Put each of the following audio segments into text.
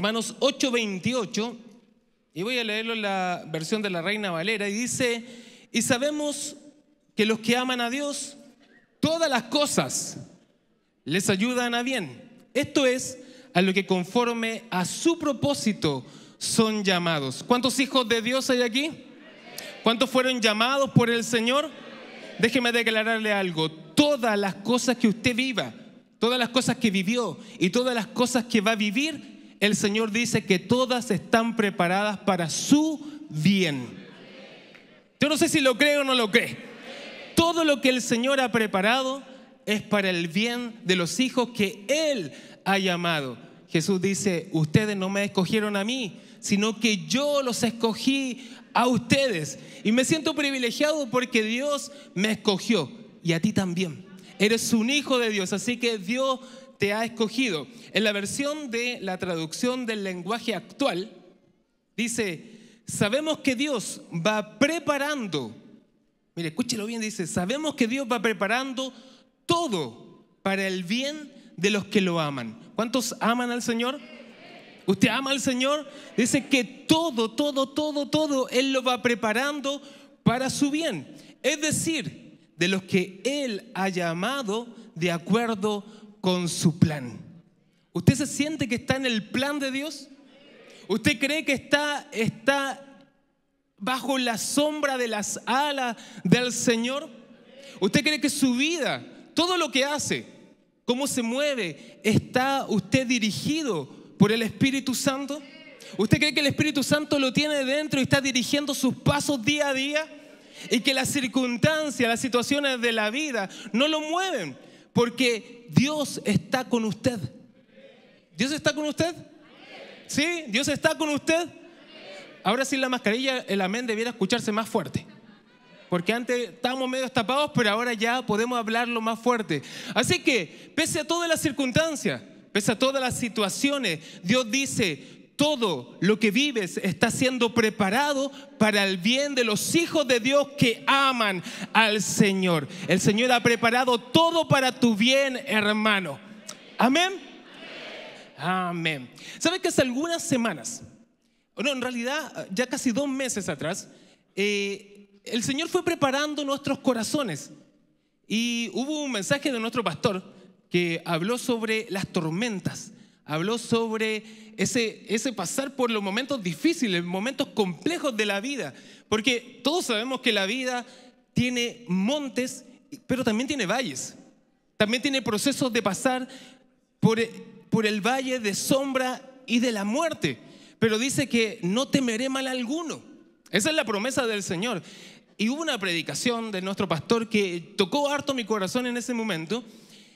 Romanos 8:28, y voy a leerlo en la versión de la Reina Valera, y dice, y sabemos que los que aman a Dios, todas las cosas les ayudan a bien. Esto es a lo que conforme a su propósito son llamados. ¿Cuántos hijos de Dios hay aquí? ¿Cuántos fueron llamados por el Señor? Déjeme declararle algo. Todas las cosas que usted viva, todas las cosas que vivió y todas las cosas que va a vivir el Señor dice que todas están preparadas para su bien. Yo no sé si lo cree o no lo cree. Todo lo que el Señor ha preparado es para el bien de los hijos que Él ha llamado. Jesús dice, ustedes no me escogieron a mí, sino que yo los escogí a ustedes. Y me siento privilegiado porque Dios me escogió y a ti también. Eres un hijo de Dios, así que Dios te ha escogido. En la versión de la traducción del lenguaje actual, dice, sabemos que Dios va preparando, mire, escúchelo bien, dice, sabemos que Dios va preparando todo para el bien de los que lo aman. ¿Cuántos aman al Señor? Usted ama al Señor, dice que todo, todo, todo, todo, Él lo va preparando para su bien. Es decir, de los que Él ha llamado de acuerdo con su plan. ¿Usted se siente que está en el plan de Dios? ¿Usted cree que está, está bajo la sombra de las alas del Señor? ¿Usted cree que su vida, todo lo que hace, cómo se mueve, está usted dirigido por el Espíritu Santo? ¿Usted cree que el Espíritu Santo lo tiene dentro y está dirigiendo sus pasos día a día? Y que las circunstancias, las situaciones de la vida no lo mueven, porque Dios está con usted. ¿Dios está con usted? ¿Sí? ¿Dios está con usted? Ahora sin la mascarilla, el amén debiera escucharse más fuerte. Porque antes estábamos medio tapados, pero ahora ya podemos hablarlo más fuerte. Así que, pese a todas las circunstancias, pese a todas las situaciones, Dios dice, todo lo que vives está siendo preparado para el bien de los hijos de Dios que aman al Señor. El Señor ha preparado todo para tu bien, hermano. Amén. Amén. ¿Sabes que hace algunas semanas, no, en realidad ya casi dos meses atrás, eh, el Señor fue preparando nuestros corazones y hubo un mensaje de nuestro pastor que habló sobre las tormentas habló sobre ese, ese pasar por los momentos difíciles, momentos complejos de la vida, porque todos sabemos que la vida tiene montes, pero también tiene valles, también tiene procesos de pasar por, por el valle de sombra y de la muerte, pero dice que no temeré mal alguno. Esa es la promesa del Señor. Y hubo una predicación de nuestro pastor que tocó harto mi corazón en ese momento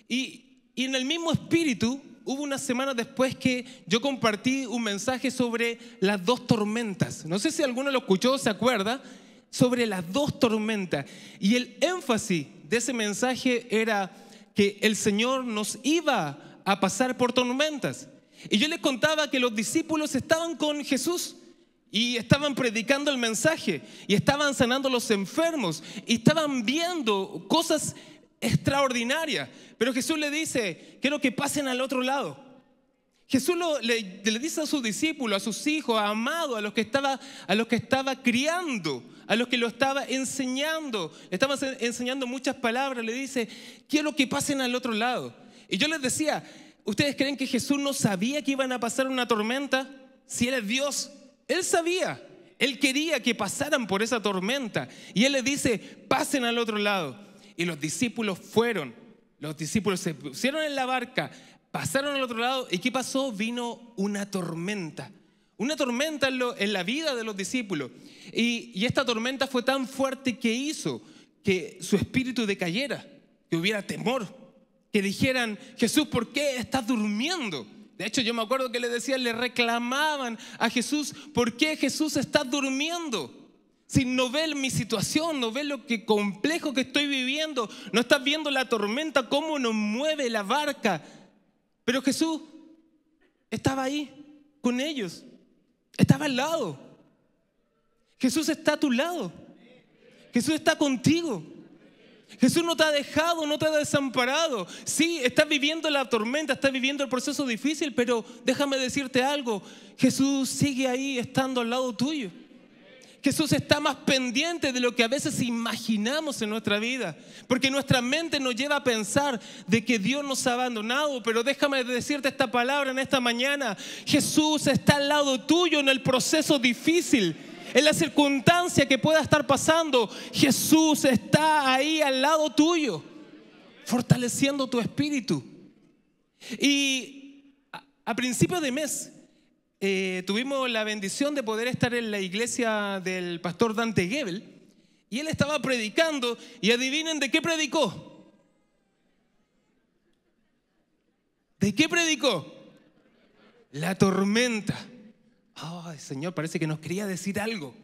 y, y en el mismo espíritu hubo una semana después que yo compartí un mensaje sobre las dos tormentas. No sé si alguno lo escuchó se acuerda, sobre las dos tormentas. Y el énfasis de ese mensaje era que el Señor nos iba a pasar por tormentas. Y yo les contaba que los discípulos estaban con Jesús y estaban predicando el mensaje y estaban sanando a los enfermos y estaban viendo cosas extraordinaria. Pero Jesús le dice, quiero que pasen al otro lado. Jesús le, dice a sus discípulos, a sus hijos, a Amado, a los que estaba, a los que estaba criando, a los que lo estaba enseñando. Le estaba enseñando muchas palabras. Le dice, quiero que pasen al otro lado. Y yo les decía, ¿ustedes creen que Jesús no sabía que iban a pasar una tormenta? Si era Dios, Él sabía. Él quería que pasaran por esa tormenta. Y Él le dice, pasen al otro lado y los discípulos fueron. Los discípulos se pusieron en la barca, pasaron al otro lado y ¿qué pasó? Vino una tormenta. Una tormenta en, la vida de los discípulos. Y, esta tormenta fue tan fuerte que hizo que su espíritu decayera, que hubiera temor, que dijeran, Jesús, ¿por qué estás durmiendo? De hecho, yo me acuerdo que le decían, le reclamaban a Jesús, ¿por qué Jesús está durmiendo? Si no ves mi situación, no ves lo que complejo que estoy viviendo, no estás viendo la tormenta, cómo nos mueve la barca. Pero Jesús estaba ahí con ellos, estaba al lado. Jesús está a tu lado. Jesús está contigo. Jesús no te ha dejado, no te ha desamparado. Sí, estás viviendo la tormenta, estás viviendo el proceso difícil, pero déjame decirte algo. Jesús sigue ahí estando al lado tuyo. Jesús está más pendiente de lo que a veces imaginamos en nuestra vida, porque nuestra mente nos lleva a pensar de que Dios nos ha abandonado, pero déjame decirte esta palabra en esta mañana, Jesús está al lado tuyo en el proceso difícil en la circunstancia que pueda estar pasando, Jesús está ahí al lado tuyo, fortaleciendo tu espíritu. Y a, a principio de mes, eh, tuvimos la bendición de poder estar en la iglesia del pastor Dante Gebel y él estaba predicando y adivinen de qué predicó. ¿De qué predicó? La tormenta. Ay, Señor, parece que nos quería decir algo.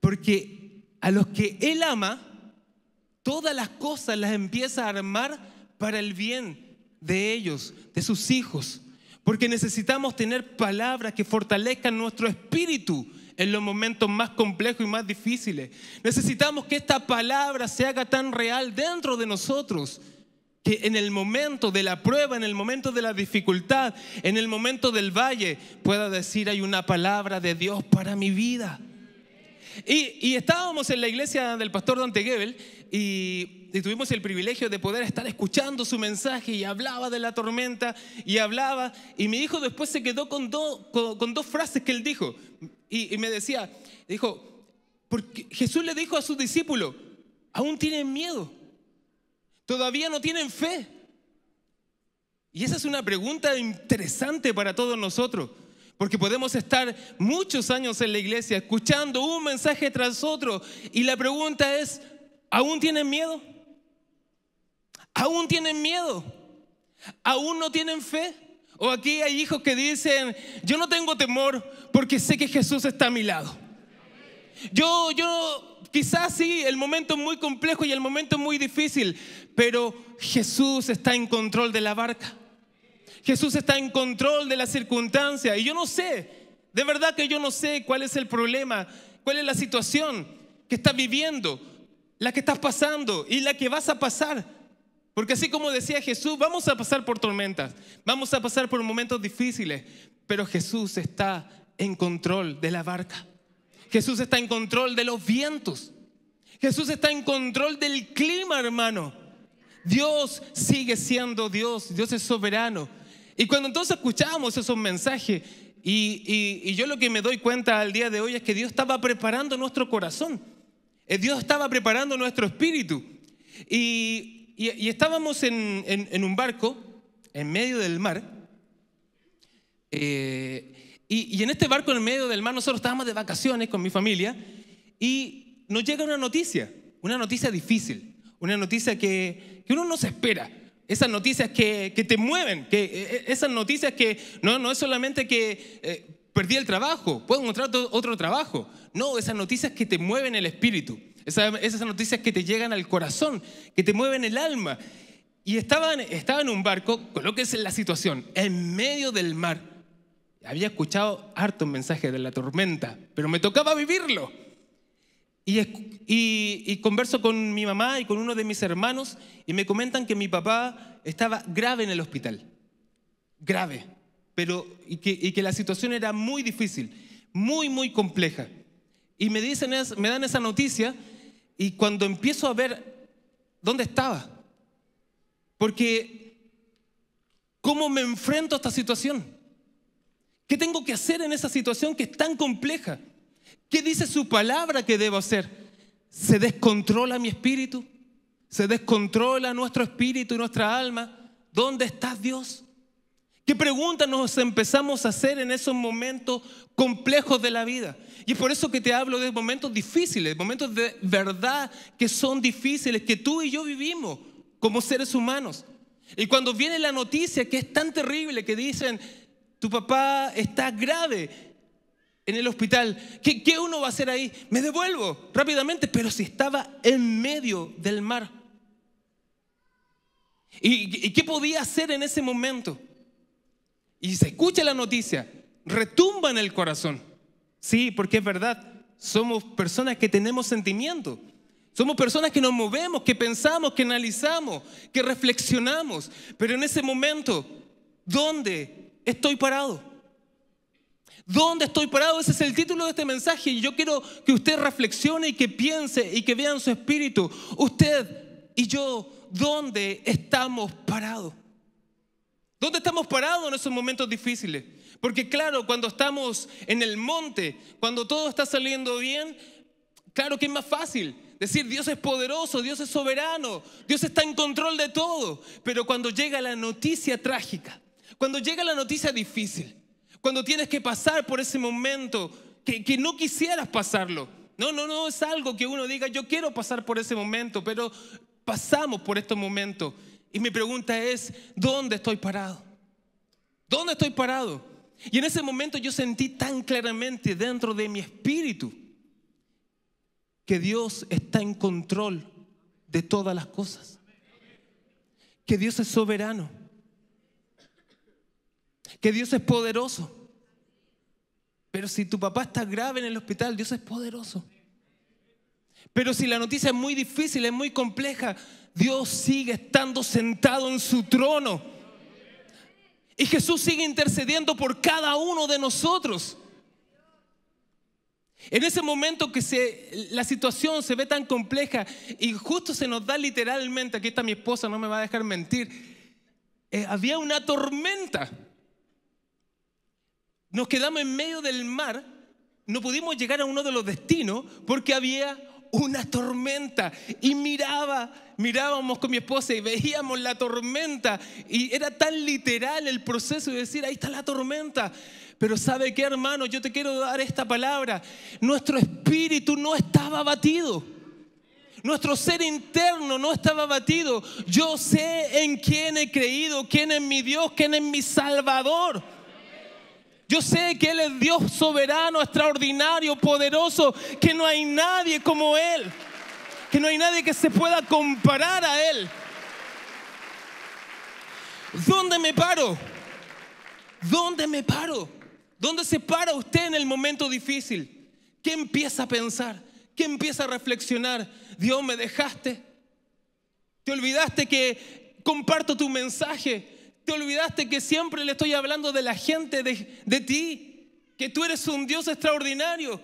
Porque a los que Él ama, todas las cosas las empieza a armar para el bien de ellos, de sus hijos. Porque necesitamos tener palabras que fortalezcan nuestro espíritu en los momentos más complejos y más difíciles. Necesitamos que esta palabra se haga tan real dentro de nosotros que en el momento de la prueba, en el momento de la dificultad, en el momento del valle, pueda decir hay una palabra de Dios para mi vida. Y, estábamos en la iglesia del pastor Dante Gebel y, tuvimos el privilegio de poder estar escuchando su mensaje y hablaba de la tormenta y hablaba. Y mi hijo después se quedó con, con, dos frases que él dijo. Y, me decía, dijo, porque Jesús le dijo a sus discípulos, aún tienen miedo, todavía no tienen fe. Y esa es una pregunta interesante para todos nosotros. Porque podemos estar muchos años en la iglesia escuchando un mensaje tras otro y la pregunta es, ¿Aún tienen miedo? ¿Aún tienen miedo? ¿Aún no tienen fe? O aquí hay hijos que dicen, yo no tengo temor porque sé que Jesús está a mi lado. Yo, yo, quizás sí, el momento es muy complejo y el momento es muy difícil, pero Jesús está en control de la barca. Jesús está en control de la circunstancia. Y yo no sé, de verdad que yo no sé cuál es el problema, cuál es la situación que está viviendo la que estás pasando y la que vas a pasar. Porque así como decía Jesús, vamos a pasar por tormentas, vamos a pasar por momentos difíciles, pero Jesús está en control de la barca. Jesús está en control de los vientos. Jesús está en control del clima, hermano. Dios sigue siendo Dios, Dios es soberano. Y cuando entonces escuchábamos esos mensajes, y, y yo lo que me doy cuenta al día de hoy es que Dios estaba preparando nuestro corazón eh, Dios estaba preparando nuestro espíritu. Y, estábamos en, un barco, en medio del mar. Eh, y, en este barco, en medio del mar, nosotros estábamos de vacaciones con mi familia. Y nos llega una noticia, una noticia difícil, una noticia que, uno no se espera esas noticias que, te mueven, que, e, e, esas noticias que no, es solamente que eh, perdí el trabajo, puedo encontrar otro trabajo. No, esas noticias que te mueven el espíritu, esas, noticias que te llegan al corazón, que te mueven el alma. Y estaba en un barco, colóquese la situación, en medio del mar. Había escuchado harto mensaje de la tormenta, pero me tocaba vivirlo. y, converso con mi mamá y con uno de mis hermanos y me comentan que mi papá estaba grave en el hospital. Grave pero, y que, la situación era muy difícil, muy, muy compleja. Y me, dicen, me dan esa noticia y cuando empiezo a ver dónde estaba, porque ¿cómo me enfrento a esta situación? ¿Qué tengo que hacer en esa situación que es tan compleja? ¿Qué dice su palabra que debo hacer? ¿Se descontrola mi espíritu? ¿Se descontrola nuestro espíritu y nuestra alma? ¿Dónde está Dios? ¿Qué preguntas nos empezamos a hacer en esos momentos complejos de la vida? Y es por eso que te hablo de momentos difíciles, momentos de verdad que son difíciles, que tú y yo vivimos como seres humanos. Y cuando viene la noticia que es tan terrible, que dicen, tu papá está grave en el hospital, ¿qué, uno va a hacer ahí? Me devuelvo rápidamente, pero si estaba en medio del mar. ¿Y, y qué podía hacer en ese momento? y se escucha la noticia, retumba en el corazón. Sí, porque es verdad, somos personas que tenemos sentimientos. Somos personas que nos movemos, que pensamos, que analizamos, que reflexionamos. Pero en ese momento, ¿dónde estoy parado? ¿Dónde estoy parado? Ese es el título de este mensaje. Y yo quiero que usted reflexione y que piense y que vea en su espíritu. Usted y yo, ¿dónde estamos parados? ¿Dónde estamos parados en esos momentos difíciles? Porque claro, cuando estamos en el monte, cuando todo está saliendo bien, claro que es más fácil decir Dios es poderoso, Dios es soberano, Dios está en control de todo. Pero cuando llega la noticia trágica, cuando llega la noticia difícil, cuando tienes que pasar por ese momento que, que no quisieras pasarlo, no, no, no es algo que uno diga yo quiero pasar por ese momento, pero pasamos por estos momentos y mi pregunta es, ¿dónde estoy parado? ¿Dónde estoy parado? Y en ese momento yo sentí tan claramente dentro de mi espíritu que Dios está en control de todas las cosas. Que Dios es soberano. Que Dios es poderoso. Pero si tu papá está grave en el hospital, Dios es poderoso. Pero si la noticia es muy difícil, es muy compleja, Dios sigue estando sentado en su trono. Y Jesús sigue intercediendo por cada uno de nosotros. En ese momento que se, la situación se ve tan compleja y justo se nos da literalmente, aquí está mi esposa, no me va a dejar mentir, eh, había una tormenta. Nos quedamos en medio del mar, no pudimos llegar a uno de los destinos porque había una tormenta y miraba, mirábamos con mi esposa y veíamos la tormenta y era tan literal el proceso de decir, ahí está la tormenta. Pero ¿sabe qué, hermano? Yo te quiero dar esta palabra. Nuestro espíritu no estaba abatido. Nuestro ser interno no estaba abatido. Yo sé en quién he creído, quién es mi Dios, quién es mi Salvador. Yo sé que Él es Dios soberano, extraordinario, poderoso, que no hay nadie como Él, que no hay nadie que se pueda comparar a Él. ¿Dónde me paro? ¿Dónde me paro? ¿Dónde se para usted en el momento difícil? ¿Qué empieza a pensar? ¿Qué empieza a reflexionar? Dios, me dejaste. Te olvidaste que comparto tu mensaje olvidaste que siempre le estoy hablando de la gente, de, ti, que tú eres un Dios extraordinario.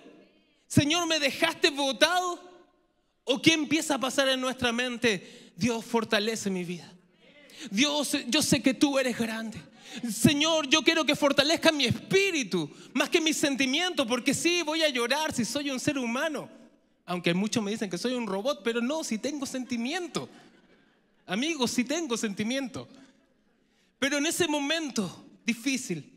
Señor, ¿me dejaste votado? ¿O qué empieza a pasar en nuestra mente? Dios fortalece mi vida. Dios, yo sé que tú eres grande. Señor, yo quiero que fortalezca mi espíritu, más que mis sentimientos, porque sí, voy a llorar si soy un ser humano. Aunque muchos me dicen que soy un robot, pero no, si tengo sentimiento. Amigos, si tengo sentimiento. Pero en ese momento difícil,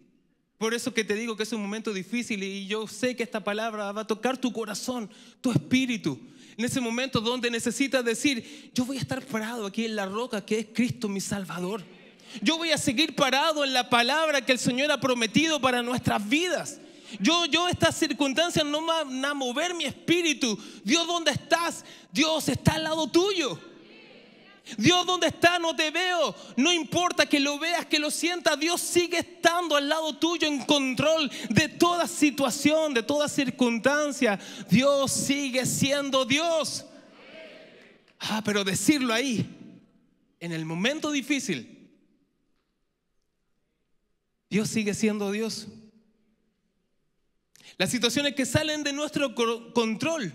por eso que te digo que es un momento difícil y yo sé que esta palabra va a tocar tu corazón, tu espíritu. En ese momento donde necesitas decir, yo voy a estar parado aquí en la roca que es Cristo mi Salvador. Yo voy a seguir parado en la palabra que el Señor ha prometido para nuestras vidas. Yo, yo, estas circunstancias no van a mover mi espíritu. Dios, ¿dónde estás? Dios está al lado tuyo. Dios, ¿dónde está? No te veo. No importa que lo veas, que lo sientas. Dios sigue estando al lado tuyo en control de toda situación, de toda circunstancia. Dios sigue siendo Dios. Ah, pero decirlo ahí, en el momento difícil. Dios sigue siendo Dios. Las situaciones que salen de nuestro control.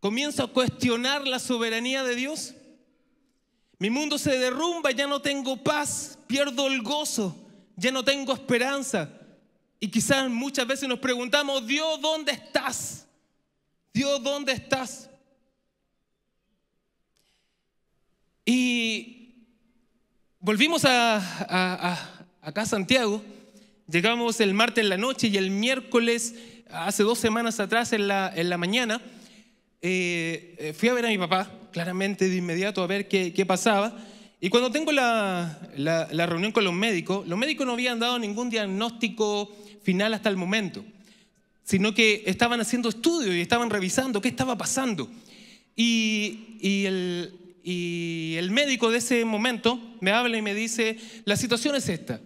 Comienzo a cuestionar la soberanía de Dios mi mundo se derrumba, ya no tengo paz, pierdo el gozo, ya no tengo esperanza. Y quizás muchas veces nos preguntamos, Dios, ¿dónde estás? Dios, ¿dónde estás? Y volvimos a, acá a Santiago, llegamos el martes en la noche y el miércoles, hace dos semanas atrás en la, mañana, eh, eh, fui a ver a mi papá, claramente de inmediato a ver qué, qué pasaba. Y cuando tengo la, la, reunión con los médicos, los médicos no habían dado ningún diagnóstico final hasta el momento, sino que estaban haciendo estudios y estaban revisando qué estaba pasando. Y, y, el, médico de ese momento me habla y me dice, la situación es esta.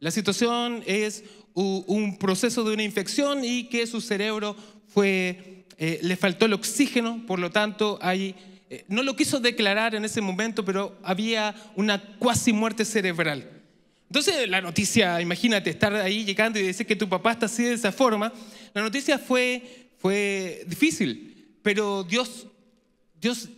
La situación es un proceso de una infección y que su cerebro fue, eh, le faltó el oxígeno, por lo tanto hay eh, no lo quiso declarar en ese momento, pero había una cuasi muerte cerebral. Entonces la noticia, imagínate estar ahí llegando y decir que tu papá está así de esa forma, la noticia fue, difícil, pero Dios, Dios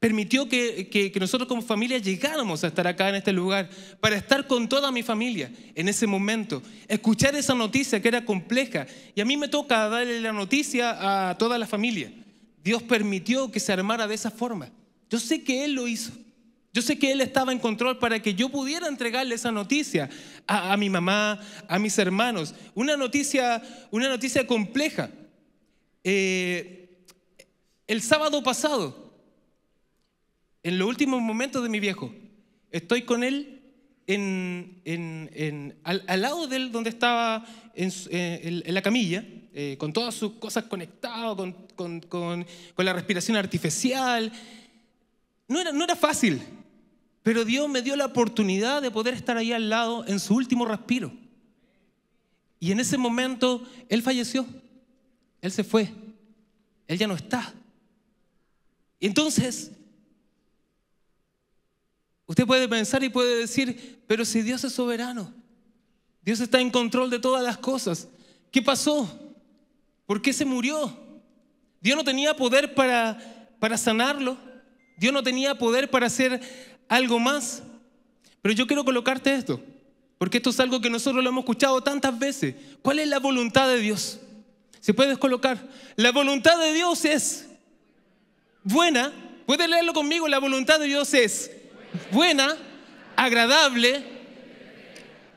permitió que, nosotros como familia llegáramos a estar acá en este lugar, para estar con toda mi familia en ese momento, escuchar esa noticia que era compleja. Y a mí me toca darle la noticia a toda la familia. Dios permitió que se armara de esa forma. Yo sé que Él lo hizo. Yo sé que Él estaba en control para que yo pudiera entregarle esa noticia a, mi mamá, a mis hermanos. Una noticia, una noticia compleja. Eh, el sábado pasado, en los últimos momentos de mi viejo, estoy con él al, lado de él donde estaba en eh, la camilla eh, con todas sus cosas conectadas, con, la respiración artificial. No era, no era fácil, pero Dios me dio la oportunidad de poder estar ahí al lado en su último respiro. Y en ese momento Él falleció, Él se fue, Él ya no está. Entonces, usted puede pensar y puede decir, pero si Dios es soberano, Dios está en control de todas las cosas, ¿qué pasó? ¿Por qué se murió? Dios no tenía poder para, para sanarlo. Dios no tenía poder para hacer algo más. Pero yo quiero colocarte esto, porque esto es algo que nosotros lo hemos escuchado tantas veces. ¿Cuál es la voluntad de Dios? Si puedes colocar, la voluntad de Dios es buena. Puedes leerlo conmigo, la voluntad de Dios es buena, agradable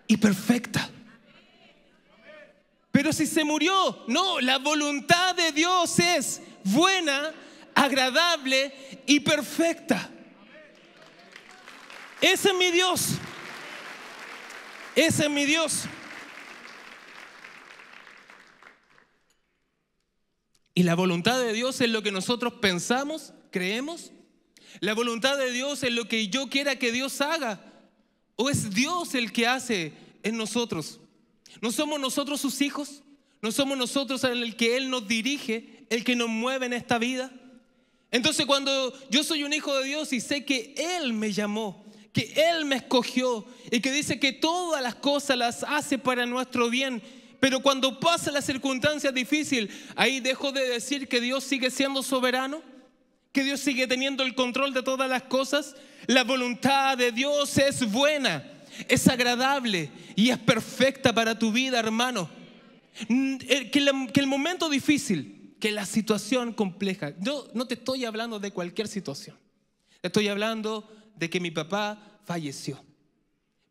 y perfecta. Pero si se murió, no, la voluntad de Dios es buena, agradable y perfecta. Ese es mi Dios. Ese es mi Dios. Y la voluntad de Dios es lo que nosotros pensamos, creemos. La voluntad de Dios es lo que yo quiera que Dios haga. O es Dios el que hace en nosotros. ¿No somos nosotros sus hijos? ¿No somos nosotros en el que Él nos dirige, el que nos mueve en esta vida? Entonces cuando yo soy un hijo de Dios y sé que Él me llamó, que Él me escogió y que dice que todas las cosas las hace para nuestro bien, pero cuando pasa la circunstancia difícil, ahí dejo de decir que Dios sigue siendo soberano, que Dios sigue teniendo el control de todas las cosas. La voluntad de Dios es buena es agradable y es perfecta para tu vida, hermano. Mm, eh, que el, momento difícil, que la situación compleja, yo no te estoy hablando de cualquier situación, estoy hablando de que mi papá falleció.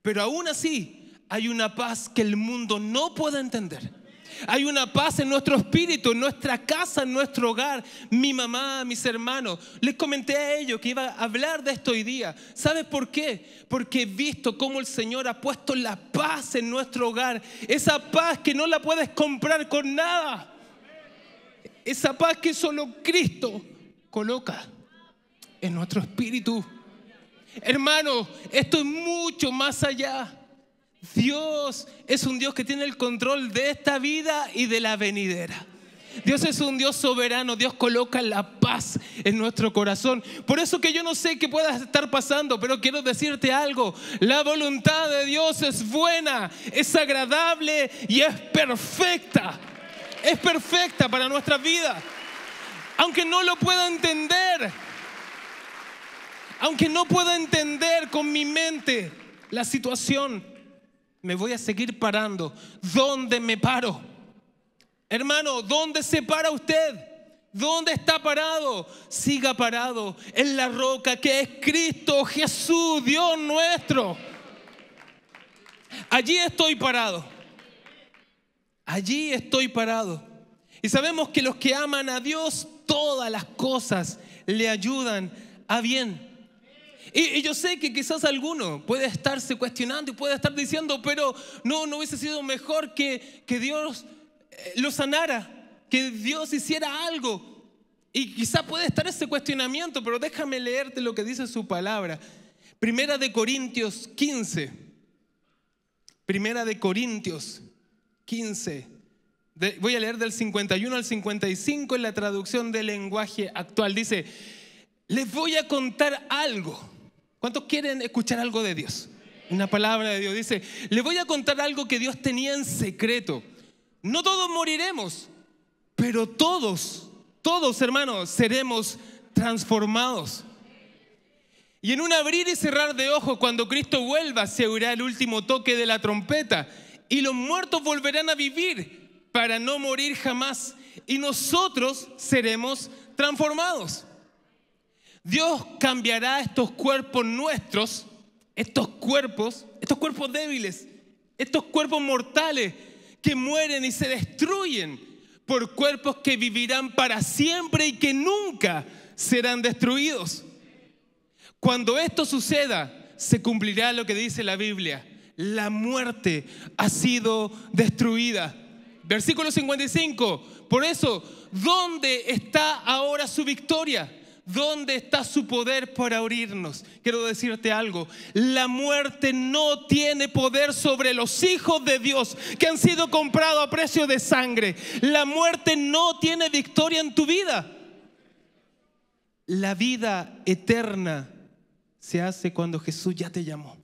Pero aún así hay una paz que el mundo no puede entender hay una paz en nuestro espíritu, en nuestra casa, en nuestro hogar. Mi mamá, mis hermanos, les comenté a ellos que iba a hablar de esto hoy día. ¿Sabes por qué? Porque he visto cómo el Señor ha puesto la paz en nuestro hogar. Esa paz que no la puedes comprar con nada. Esa paz que solo Cristo coloca en nuestro espíritu. Hermano, esto es mucho más allá Dios es un Dios que tiene el control de esta vida y de la venidera. Dios es un Dios soberano, Dios coloca la paz en nuestro corazón. Por eso que yo no sé qué pueda estar pasando, pero quiero decirte algo. La voluntad de Dios es buena, es agradable y es perfecta. Es perfecta para nuestra vida. Aunque no lo pueda entender, aunque no pueda entender con mi mente la situación, me voy a seguir parando. ¿Dónde me paro? Hermano, ¿dónde se para usted? ¿Dónde está parado? Siga parado en la roca que es Cristo Jesús, Dios nuestro. Allí estoy parado. Allí estoy parado. Y sabemos que los que aman a Dios, todas las cosas le ayudan a bien. Y, yo sé que quizás alguno puede estarse cuestionando y puede estar diciendo, pero no, no hubiese sido mejor que, que Dios eh, lo sanara, que Dios hiciera algo. Y quizás puede estar ese cuestionamiento, pero déjame leerte lo que dice su palabra. Primera de Corintios 15. Primera de Corintios 15. voy a leer del 51 al 55 en la traducción del lenguaje actual. Dice, les voy a contar algo ¿Cuántos quieren escuchar algo de Dios? Una palabra de Dios. Dice, le voy a contar algo que Dios tenía en secreto. No todos moriremos, pero todos, todos hermanos, seremos transformados. Y en un abrir y cerrar de ojos, cuando Cristo vuelva, se oirá el último toque de la trompeta y los muertos volverán a vivir para no morir jamás. Y nosotros seremos transformados. Dios cambiará estos cuerpos nuestros, estos cuerpos, estos cuerpos débiles, estos cuerpos mortales que mueren y se destruyen por cuerpos que vivirán para siempre y que nunca serán destruidos. Cuando esto suceda, se cumplirá lo que dice la Biblia. La muerte ha sido destruida. Versículo 55. Por eso, ¿dónde está ahora su victoria? ¿Dónde está su poder para orirnos? Quiero decirte algo, la muerte no tiene poder sobre los hijos de Dios que han sido comprados a precio de sangre. La muerte no tiene victoria en tu vida. La vida eterna se hace cuando Jesús ya te llamó.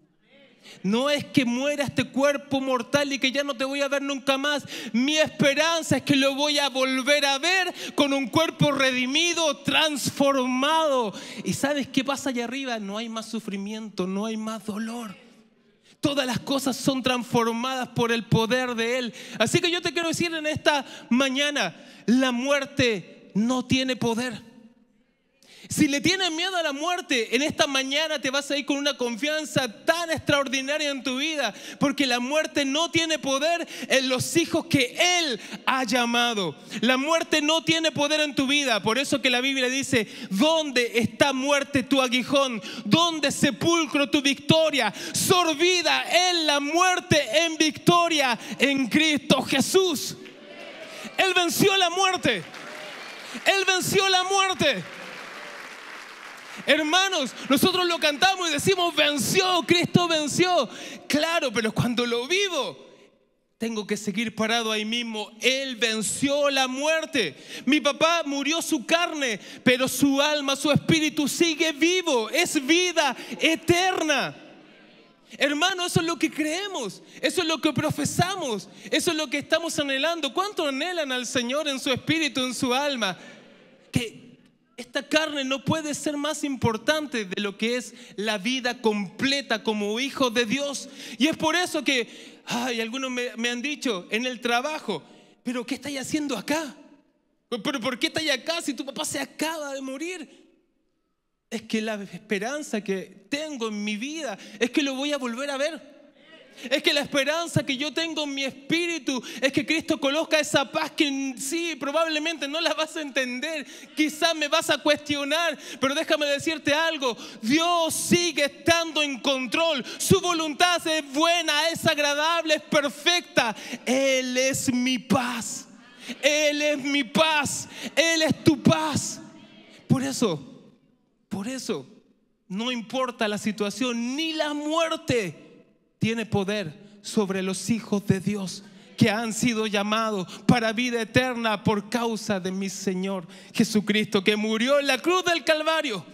No es que muera este cuerpo mortal y que ya no te voy a ver nunca más. Mi esperanza es que lo voy a volver a ver con un cuerpo redimido, transformado. ¿Y sabes qué pasa allá arriba? No hay más sufrimiento, no hay más dolor. Todas las cosas son transformadas por el poder de Él. Así que yo te quiero decir en esta mañana, la muerte no tiene poder. Si le tienes miedo a la muerte, en esta mañana te vas a ir con una confianza tan extraordinaria en tu vida, porque la muerte no tiene poder en los hijos que Él ha llamado. La muerte no tiene poder en tu vida, por eso que la Biblia dice, ¿dónde está muerte tu aguijón? ¿Dónde sepulcro tu victoria? Sorbida en la muerte, en victoria, en Cristo Jesús. Él venció la muerte. Él venció la muerte. Hermanos, nosotros lo cantamos y decimos, venció, Cristo venció. Claro, pero cuando lo vivo, tengo que seguir parado ahí mismo. Él venció la muerte. Mi papá murió su carne, pero su alma, su espíritu sigue vivo. Es vida eterna. Hermano, eso es lo que creemos, eso es lo que profesamos, eso es lo que estamos anhelando. ¿Cuánto anhelan al Señor en su espíritu, en su alma? Que, esta carne no puede ser más importante de lo que es la vida completa como hijo de Dios. Y es por eso que, ay, algunos me, han dicho en el trabajo, pero ¿qué estáis haciendo acá? ¿Pero por qué estáis acá si tu papá se acaba de morir? Es que la esperanza que tengo en mi vida es que lo voy a volver a ver. Es que la esperanza que yo tengo en mi espíritu es que Cristo coloca esa paz que sí, probablemente no la vas a entender, quizás me vas a cuestionar, pero déjame decirte algo, Dios sigue estando en control, su voluntad es buena, es agradable, es perfecta, Él es mi paz, Él es mi paz, Él es tu paz. Por eso, por eso, no importa la situación ni la muerte tiene poder sobre los hijos de Dios que han sido llamados para vida eterna por causa de mi Señor Jesucristo, que murió en la cruz del Calvario,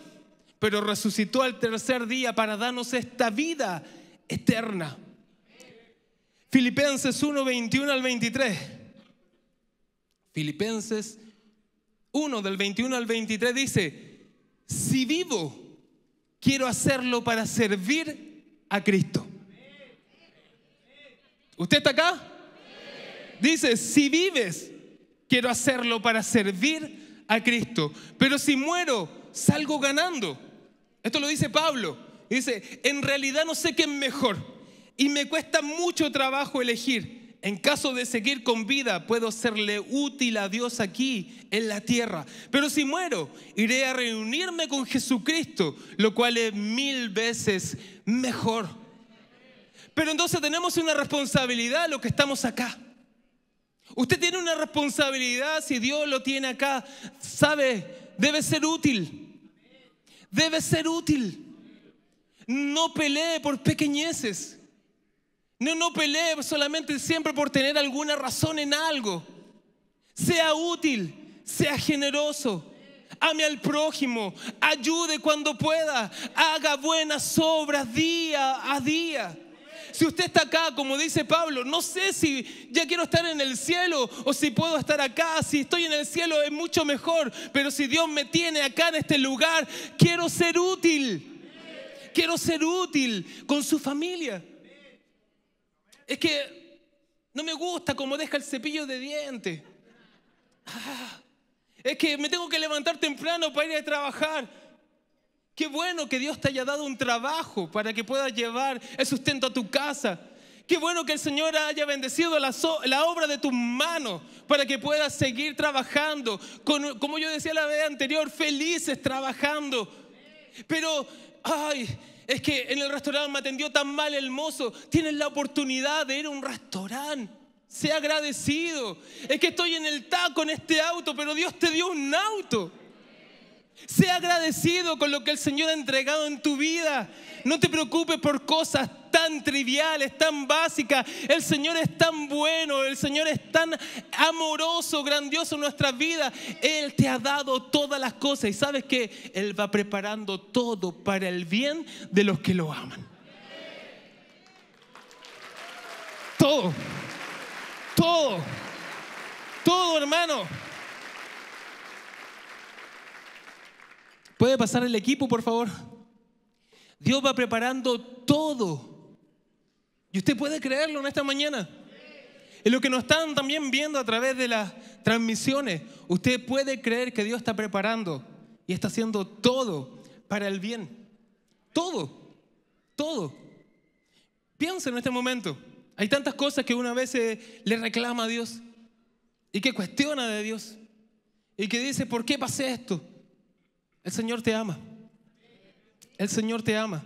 pero resucitó al tercer día para darnos esta vida eterna. Filipenses 1, 21 al 23. Filipenses 1, del 21 al 23 dice, si vivo, quiero hacerlo para servir a Cristo. ¿Usted está acá? Dice, si vives, quiero hacerlo para servir a Cristo, pero si muero, salgo ganando. Esto lo dice Pablo. Dice, en realidad no sé qué es mejor y me cuesta mucho trabajo elegir. En caso de seguir con vida, puedo serle útil a Dios aquí, en la tierra. Pero si muero, iré a reunirme con Jesucristo, lo cual es mil veces mejor. Pero entonces tenemos una responsabilidad lo que estamos acá. Usted tiene una responsabilidad si Dios lo tiene acá. Sabe, debe ser útil. Debe ser útil. No pelee por pequeñeces. No, no pelee solamente siempre por tener alguna razón en algo. Sea útil, sea generoso. Ame al prójimo, ayude cuando pueda, haga buenas obras día a día. Si usted está acá, como dice Pablo, no sé si ya quiero estar en el cielo o si puedo estar acá. Si estoy en el cielo es mucho mejor, pero si Dios me tiene acá en este lugar, quiero ser útil. Quiero ser útil con su familia. Es que no me gusta cómo deja el cepillo de dientes. Ah, es que me tengo que levantar temprano para ir a trabajar. Qué bueno que Dios te haya dado un trabajo para que puedas llevar el sustento a tu casa. Qué bueno que el Señor haya bendecido la, obra de tus manos para que puedas seguir trabajando. como yo decía la vez anterior, felices trabajando. Pero, ay, es que en el restaurante me atendió tan mal el mozo. Tienes la oportunidad de ir a un restaurante. Sé agradecido. Es que estoy en el taco en este auto, pero Dios te dio un auto. Sea agradecido con lo que el Señor ha entregado en tu vida. No te preocupes por cosas tan triviales, tan básicas. El Señor es tan bueno, el Señor es tan amoroso, grandioso en nuestra vida Él te ha dado todas las cosas y sabes que Él va preparando todo para el bien de los que lo aman. Todo, todo, todo hermano. ¿Puede pasar el equipo, por favor? Dios va preparando todo. Y usted puede creerlo en esta mañana. En lo que nos están también viendo a través de las transmisiones, usted puede creer que Dios está preparando y está haciendo todo para el bien. Todo, todo. Piensa en este momento. Hay tantas cosas que una vez le reclama a Dios y que cuestiona de Dios y que dice, ¿por qué pasé esto? El Señor te ama. El Señor te ama.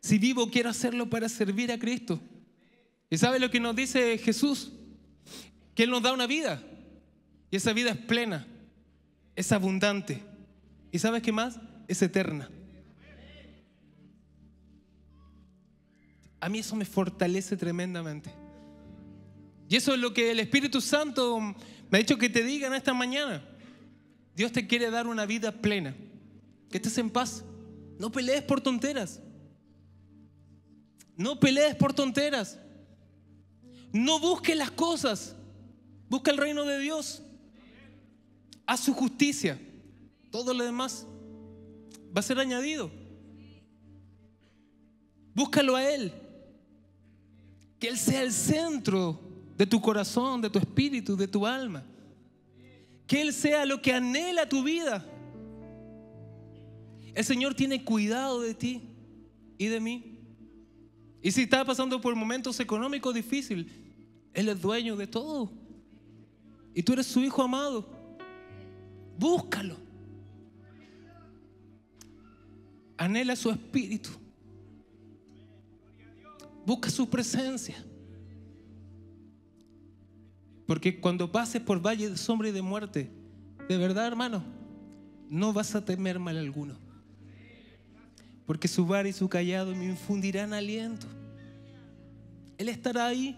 Si vivo, quiero hacerlo para servir a Cristo. ¿Y sabe lo que nos dice Jesús? Que Él nos da una vida. Y esa vida es plena, es abundante. ¿Y sabes qué más? Es eterna. A mí eso me fortalece tremendamente. Y eso es lo que el Espíritu Santo me ha dicho que te diga esta mañana. Dios te quiere dar una vida plena. Que estés en paz. No pelees por tonteras. No pelees por tonteras. No busques las cosas. Busca el reino de Dios. Haz su justicia. Todo lo demás va a ser añadido. Búscalo a Él. Que Él sea el centro de tu corazón, de tu espíritu, de tu alma. Que Él sea lo que anhela tu vida. El Señor tiene cuidado de ti y de mí. Y si estás pasando por momentos económicos difíciles, Él es dueño de todo. Y tú eres su hijo amado. Búscalo. Anhela su espíritu. Busca su presencia. Porque cuando pases por valle de sombra y de muerte, de verdad hermano, no vas a temer mal alguno. Porque su bar y su callado me infundirán aliento. Él estará ahí.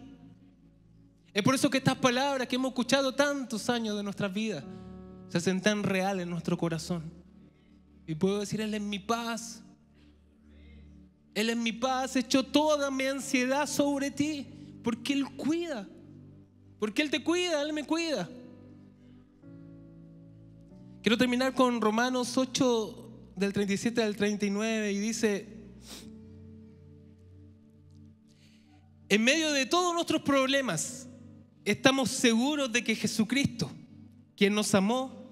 Es por eso que estas palabras que hemos escuchado tantos años de nuestras vidas se hacen tan en nuestro corazón. Y puedo decir, Él es mi paz. Él es mi paz. Echó toda mi ansiedad sobre ti. Porque Él cuida. Porque Él te cuida, Él me cuida. Quiero terminar con Romanos 8 del 37 al 39 y dice, en medio de todos nuestros problemas, estamos seguros de que Jesucristo, quien nos amó,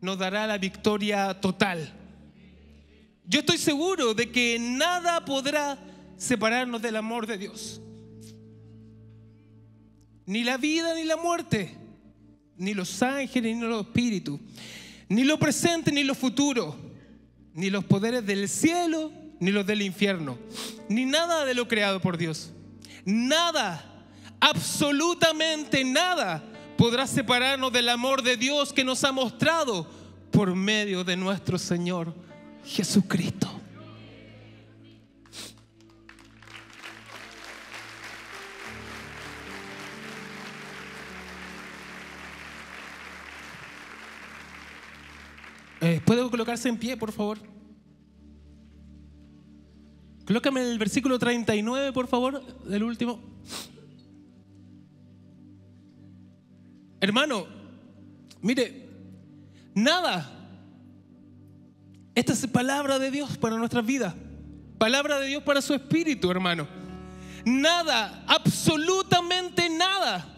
nos dará la victoria total. Yo estoy seguro de que nada podrá separarnos del amor de Dios ni la vida ni la muerte, ni los ángeles ni los espíritus, ni lo presente ni lo futuro, ni los poderes del cielo ni los del infierno, ni nada de lo creado por Dios. Nada, absolutamente nada podrá separarnos del amor de Dios que nos ha mostrado por medio de nuestro Señor Jesucristo. Eh, ¿Puedo ¿Puede colocarse en pie, por favor? Colócame el versículo 39, por favor, del último. Hermano, mire, nada. Esta es palabra de Dios para nuestras vidas. Palabra de Dios para su espíritu, hermano. Nada, absolutamente nada.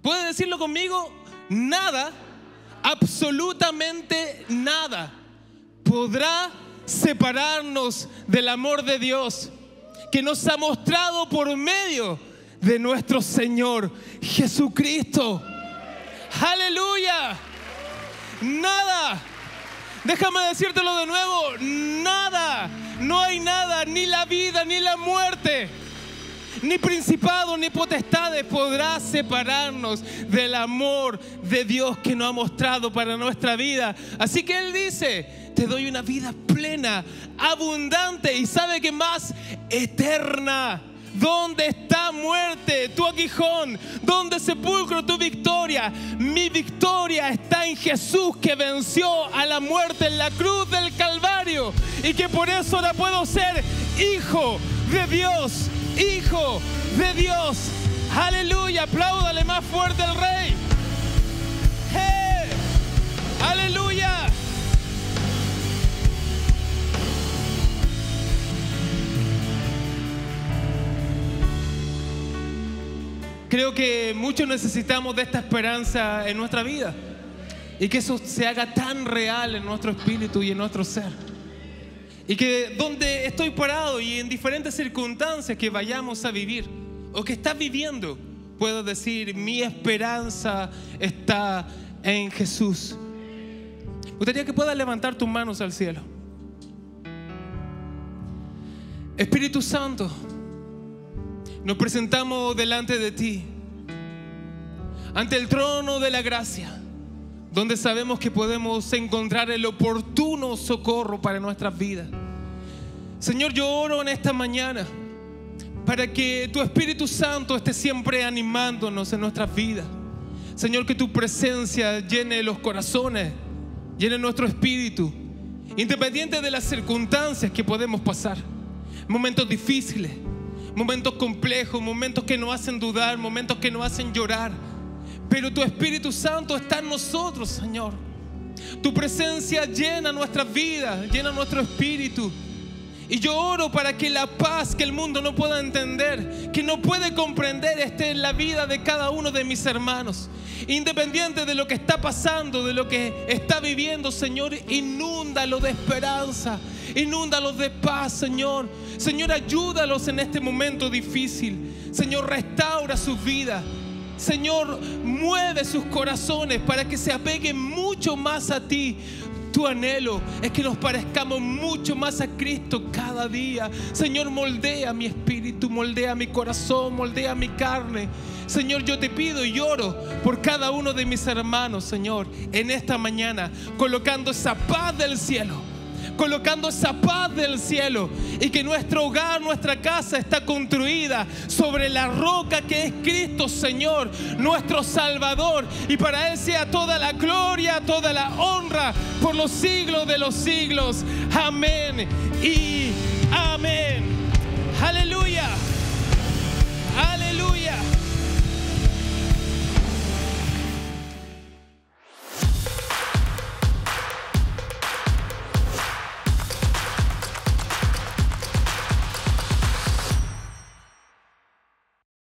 ¿Puede decirlo conmigo? Nada absolutamente nada podrá separarnos del amor de Dios que nos ha mostrado por medio de nuestro Señor Jesucristo. Aleluya. Nada. Déjame decírtelo de nuevo. Nada. No hay nada, ni la vida, ni la muerte ni principado ni potestades podrá separarnos del amor de Dios que nos ha mostrado para nuestra vida. Así que Él dice, te doy una vida plena, abundante y sabe que más eterna. ¿Dónde está muerte, tu aguijón? ¿Dónde sepulcro, tu victoria? Mi victoria está en Jesús que venció a la muerte en la cruz del Calvario y que por eso la puedo ser hijo de Dios. Hijo de Dios. Aleluya, apláudale más fuerte al Rey. Aleluya. Creo que muchos necesitamos de esta esperanza en nuestra vida y que eso se haga tan real en nuestro espíritu y en nuestro ser. Y que donde estoy parado y en diferentes circunstancias que vayamos a vivir o que estás viviendo, puedo decir, mi esperanza está en Jesús. Gustaría que puedas levantar tus manos al cielo. Espíritu Santo, nos presentamos delante de ti, ante el trono de la gracia donde sabemos que podemos encontrar el oportuno socorro para nuestras vidas. Señor, yo oro en esta mañana para que tu Espíritu Santo esté siempre animándonos en nuestras vidas. Señor, que tu presencia llene los corazones, llene nuestro espíritu, independiente de las circunstancias que podemos pasar, momentos difíciles, momentos complejos, momentos que nos hacen dudar, momentos que nos hacen llorar pero tu Espíritu Santo está en nosotros, Señor. Tu presencia llena nuestra vida llena nuestro espíritu. Y yo oro para que la paz que el mundo no pueda entender, que no puede comprender, esté en la vida de cada uno de mis hermanos. Independiente de lo que está pasando, de lo que está viviendo, Señor, inúndalo de esperanza, inúndalos de paz, Señor. Señor, ayúdalos en este momento difícil. Señor, restaura sus vidas. Señor, mueve sus corazones para que se apeguen mucho más a ti. Tu anhelo es que nos parezcamos mucho más a Cristo cada día. Señor, moldea mi espíritu, moldea mi corazón, moldea mi carne. Señor, yo te pido y lloro por cada uno de mis hermanos, Señor, en esta mañana, colocando esa paz del cielo colocando esa paz del cielo y que nuestro hogar, nuestra casa está construida sobre la roca que es Cristo Señor, nuestro Salvador. Y para Él sea toda la gloria, toda la honra por los siglos de los siglos. Amén y amén.